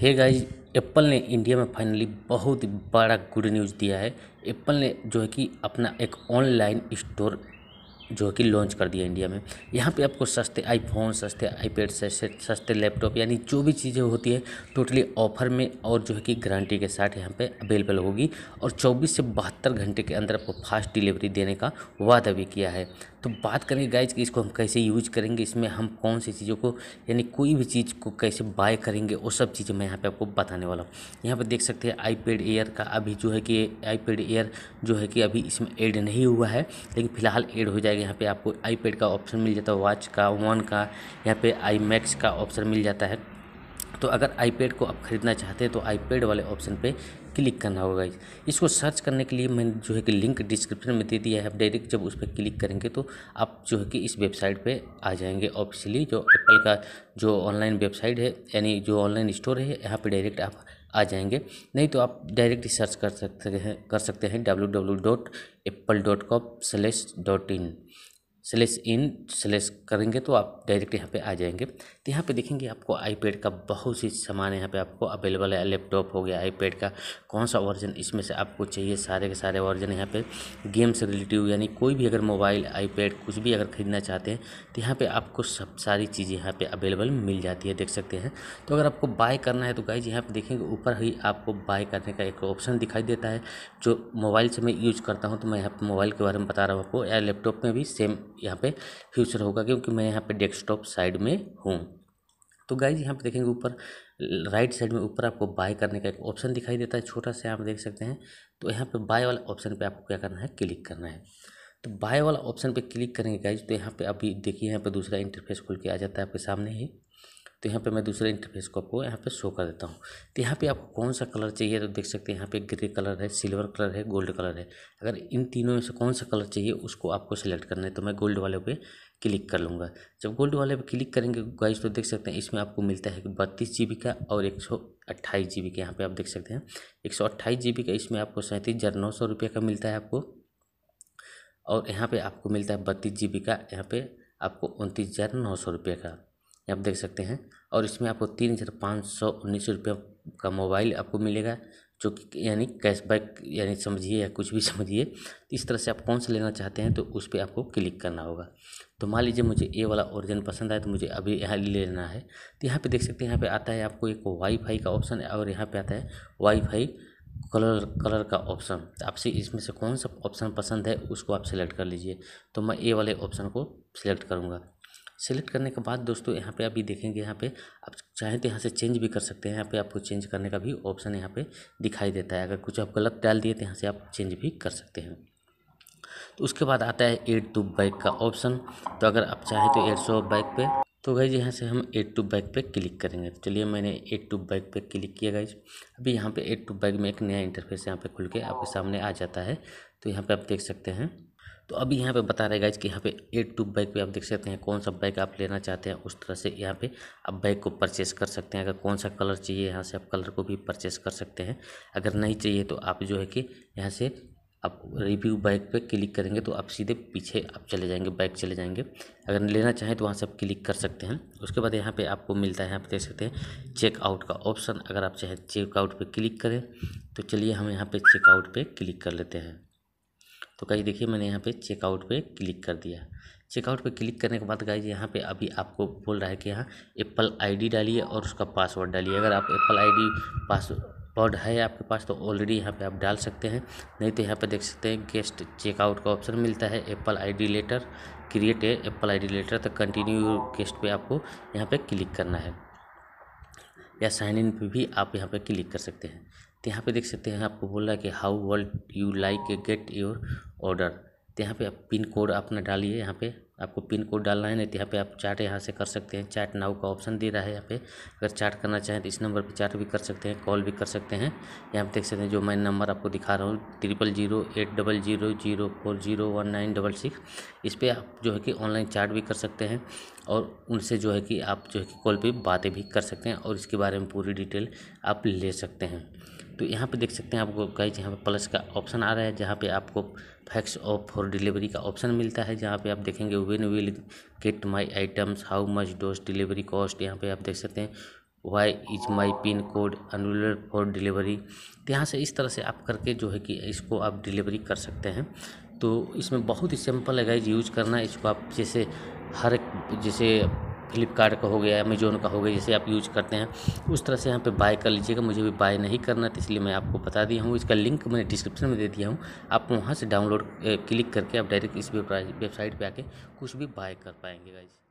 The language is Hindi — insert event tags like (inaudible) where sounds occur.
हे गाइस एप्पल ने इंडिया में फाइनली बहुत बड़ा गुड न्यूज़ दिया है एप्पल ने जो है कि अपना एक ऑनलाइन स्टोर जो कि लॉन्च कर दिया इंडिया में यहाँ पे आपको सस्ते आईफोन सस्ते आईपैड सस्ते सस्ते लैपटॉप यानी जो भी चीज़ें होती है टोटली ऑफर में और जो है कि गारंटी के साथ यहाँ पे अवेलेबल होगी और 24 से बहत्तर घंटे के अंदर आपको फास्ट डिलीवरी देने का वादा भी किया है तो बात करेंगे गाइज कि इसको हम कैसे यूज करेंगे इसमें हम कौन सी चीज़ों को यानी कोई भी चीज़ को कैसे बाय करेंगे वो सब चीज़ें मैं यहाँ पर आपको बताने वाला हूँ यहाँ पर देख सकते हैं आई एयर का अभी जो है कि आई एयर जो है कि अभी इसमें एड नहीं हुआ है लेकिन फिलहाल एड हो जाएगा जाएगा यहाँ पे आपको आईपैड का ऑप्शन मिल जाता है वॉच का वन का यहाँ पे आई मैक्स का ऑप्शन मिल जाता है तो अगर आईपैड को आप ख़रीदना चाहते हैं तो आईपैड वाले ऑप्शन पे क्लिक करना होगा इसको सर्च करने के लिए मैंने जो है कि लिंक डिस्क्रिप्शन में दे दिया है आप डायरेक्ट जब उस पर क्लिक करेंगे तो आप जो है कि इस वेबसाइट पे आ जाएंगे ऑफिशियली जो एप्पल का जो ऑनलाइन वेबसाइट है यानी जो ऑनलाइन स्टोर है यहाँ पर डायरेक्ट आप आ जाएंगे नहीं तो आप डायरेक्ट सर्च कर सकते हैं कर सकते हैं W W dot Apple dot com slash dot in slash in slash करेंगे तो आप डायरेक्ट यहाँ पे आ जाएंगे तो यहाँ पे देखेंगे आपको आईपैड का बहुत सी सामान यहाँ पे आपको अवेलेबल है लैपटॉप हो गया आईपैड का कौन सा वर्जन इसमें से आपको चाहिए सारे के सारे वर्जन यहाँ पे गेम से रिलेटिव यानी कोई भी अगर मोबाइल आईपैड कुछ भी अगर ख़रीदना चाहते हैं तो यहाँ पर आपको सब सारी चीज़ें यहाँ पर अवेलेबल मिल जाती है देख सकते हैं तो अगर आपको बाय करना है तो गाइज यहाँ पर देखेंगे ऊपर ही आपको बाय करने का एक ऑप्शन दिखाई देता है जो मोबाइल से मैं यूज करता हूँ तो मैं यहाँ पर मोबाइल के बारे में बता रहा हूँ आपको या लैपटॉप में भी सेम यहाँ पे फ्यूचर होगा क्योंकि मैं यहाँ पे डेस्कटॉप साइड में हूँ तो गाइज यहाँ पे देखेंगे ऊपर राइट साइड में ऊपर आपको बाय करने का एक ऑप्शन दिखाई देता है छोटा सा आप देख सकते हैं तो यहाँ पे बाय वाला ऑप्शन पे आपको क्या करना है क्लिक करना है तो बाय वाला ऑप्शन पे क्लिक करेंगे गाइज तो यहाँ पे अभी देखिए यहाँ पे दूसरा इंटरफेस खुल के आ जाता है आपके सामने ही तो यहाँ पे मैं दूसरे इंटरफेस को आपको यहाँ पे शो कर देता हूँ तो यहाँ पे आपको कौन सा कलर चाहिए तो देख सकते हैं यहाँ पे ग्रे कलर है सिल्वर कलर है गोल्ड कलर है अगर इन तीनों में से कौन सा कलर चाहिए उसको आपको सेलेक्ट करना है तो मैं गोल्ड वाले पे क्लिक कर लूँगा जब गोल्ड वाले पे क्लिक करेंगे गाइस तो देख सकते हैं इसमें आपको मिलता है बत्तीस जी का और एक सौ अट्ठाईस जी का यहाँ पर आप देख सकते हैं एक सौ अट्ठाईस जी का इसमें आपको सैंतीस हज़ार नौ सौ रुपये का मिलता है आपको और यहाँ पे आपको मिलता है बत्तीस जी का यहाँ पे आपको उनतीस हज़ार नौ सौ रुपये का आप देख सकते हैं और इसमें आपको तीन हज़ार पाँच सौ उन्नीस रुपये का मोबाइल आपको मिलेगा जो कि यानी कैशबैक यानी समझिए या कुछ भी (laughs) समझिए इस तरह से आप कौन सा लेना चाहते हैं तो उस पर आपको क्लिक करना होगा तो मान लीजिए मुझे ए वाला ओरिजिन पसंद आया तो मुझे अभी यहाँ ले लेना है तो यहाँ पे देख सकते हैं यहाँ पे आता है आपको एक वाईफाई का ऑप्शन और यहाँ पे आता है वाईफाई कलर कलर का ऑप्शन तो आपसे इसमें से कौन सा ऑप्शन पसंद है उसको आप सेलेक्ट कर लीजिए तो मैं ए वाले ऑप्शन को सिलेक्ट करूँगा सेलेक्ट करने के बाद दोस्तों यहाँ पे अभी देखेंगे यहाँ पे आप चाहें तो यहाँ से चेंज भी कर सकते हैं यहाँ पे आपको चेंज करने का भी ऑप्शन यहाँ पे दिखाई देता है अगर कुछ आप गलत डाल दिए तो यहाँ से आप चेंज भी कर सकते हैं तो उसके बाद आता है एड टू बैक का ऑप्शन तो अगर आप चाहें तो एड सौ बैक पर तो जी यहाँ से हम एड टू बैक पे क्लिक करेंगे तो चलिए मैंने एड टू बैक पे क्लिक किया गई अभी यहाँ पे एड टू बैक में एक नया इंटरफेस यहाँ पे खुल के आपके सामने आ जाता है तो यहाँ पे आप देख सकते हैं तो अभी यहाँ पे बता रहे गाइज कि यहाँ पे ए टू बाइक पे आप देख सकते हैं कौन सा बाइक आप लेना चाहते हैं उस तरह से यहाँ पे आप बाइक को परचेस कर सकते हैं अगर कौन सा कलर चाहिए यहाँ से आप कलर को भी परचेस कर सकते हैं अगर नहीं चाहिए तो आप जो है कि यहाँ से आप रिव्यू बाइक पे क्लिक करेंगे तो आप सीधे पीछे आप चले जाएंगे बाइक चले जाएंगे अगर लेना चाहें तो वहाँ से आप क्लिक कर सकते हैं उसके बाद यहाँ पे आपको मिलता है यहाँ पे देख सकते हैं चेकआउट का ऑप्शन अगर आप चाहें चेकआउट पे क्लिक करें तो चलिए हम यहाँ पे चेकआउट पे क्लिक कर लेते हैं तो कहीं देखिए मैंने यहाँ पे चेकआउट पे क्लिक कर दिया चेकआउट पे क्लिक करने के बाद गाइज यहाँ पे अभी आपको बोल रहा है कि यहाँ एप्पल आईडी डालिए और उसका पासवर्ड डालिए अगर आप एप्पल आईडी पासवर्ड है आपके पास तो ऑलरेडी यहाँ पे आप डाल सकते हैं नहीं तो यहाँ पे देख सकते हैं गेस्ट चेकआउट का ऑप्शन मिलता है एप्पल आईडी लेटर क्रिएट है एप्पल आईडी लेटर तो कंटिन्यू गेस्ट पर आपको यहाँ पर क्लिक करना है या साइन इन पे भी आप यहाँ पे क्लिक कर सकते हैं तो यहाँ पे देख सकते हैं आपको बोल रहा है कि how would you like get your order तो यहाँ पे आप पिन कोड अपना डालिए यहाँ पे आपको पिन कोड डालना है नहीं तो यहाँ पे आप चार्ट यहाँ से कर सकते हैं चैट नाउ का ऑप्शन दे रहा है यहाँ पे अगर चार्ट करना चाहें तो इस नंबर पे चार्ट भी कर सकते हैं कॉल भी कर सकते हैं यहाँ पे देख सकते हैं जो मैं नंबर आपको दिखा रहा हूँ triple zero eight double zero zero four zero one nine double six इस पर आप जो है कि ऑनलाइन चार्ट भी कर सकते हैं और उनसे जो है कि आप जो है कि कॉल पर बातें भी कर सकते हैं और इसके बारे में पूरी डिटेल आप ले सकते हैं तो यहाँ पे देख सकते हैं आपको गाइज यहाँ पे प्लस का ऑप्शन आ रहा है जहाँ पे आपको फैक्स ऑफ फॉर डिलीवरी का ऑप्शन मिलता है जहाँ पे आप देखेंगे when will get my items how much does delivery cost यहाँ पे आप देख सकते हैं why is my pin code अनुलर फॉर डिलीवरी तो यहाँ से इस तरह से आप करके जो है कि इसको आप डिलीवरी कर सकते हैं तो इसमें बहुत ही सिंपल है गाइज यूज करना इसको आप जैसे हर एक जैसे फ्लिपकार्ट का हो गया अमेजोन का हो गया जैसे आप यूज करते हैं उस तरह से यहाँ पे बाय कर लीजिएगा मुझे भी बाय नहीं करना था तो इसलिए मैं आपको बता दिया हूँ इसका लिंक मैंने डिस्क्रिप्शन में दे दिया हूँ आप वहाँ से डाउनलोड क्लिक करके आप डायरेक्ट इस वेबसाइट पर आके कुछ भी बाय कर पाएंगे गाइज़